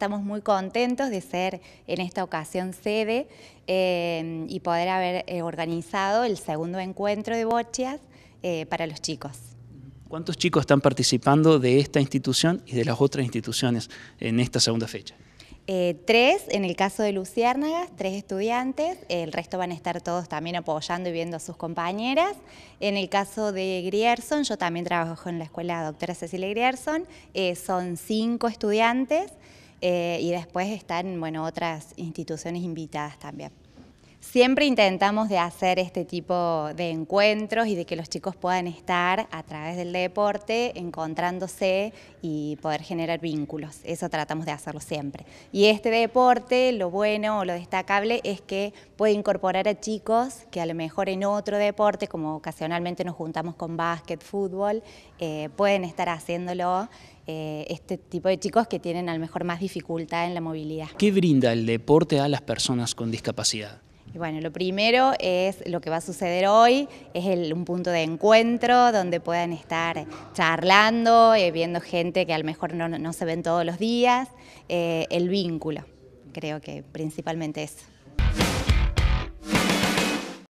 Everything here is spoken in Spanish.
estamos muy contentos de ser en esta ocasión sede eh, y poder haber eh, organizado el segundo encuentro de bochas eh, para los chicos. ¿Cuántos chicos están participando de esta institución y de las otras instituciones en esta segunda fecha? tres, en el caso de Luciérnagas, tres estudiantes, el resto van a estar todos también apoyando y viendo a sus compañeras. En el caso de Grierson, yo también trabajo en la escuela doctora Cecilia Grierson, son cinco estudiantes eh, y después están bueno, otras instituciones invitadas también. Siempre intentamos de hacer este tipo de encuentros y de que los chicos puedan estar a través del deporte encontrándose y poder generar vínculos. Eso tratamos de hacerlo siempre. Y este deporte, lo bueno o lo destacable es que puede incorporar a chicos que a lo mejor en otro deporte, como ocasionalmente nos juntamos con básquet, fútbol, eh, pueden estar haciéndolo eh, este tipo de chicos que tienen a lo mejor más dificultad en la movilidad. ¿Qué brinda el deporte a las personas con discapacidad? Y Bueno, lo primero es lo que va a suceder hoy, es un punto de encuentro donde puedan estar charlando, eh, viendo gente que a lo mejor no, se ven todos los días, eh, el vínculo, creo que principalmente eso.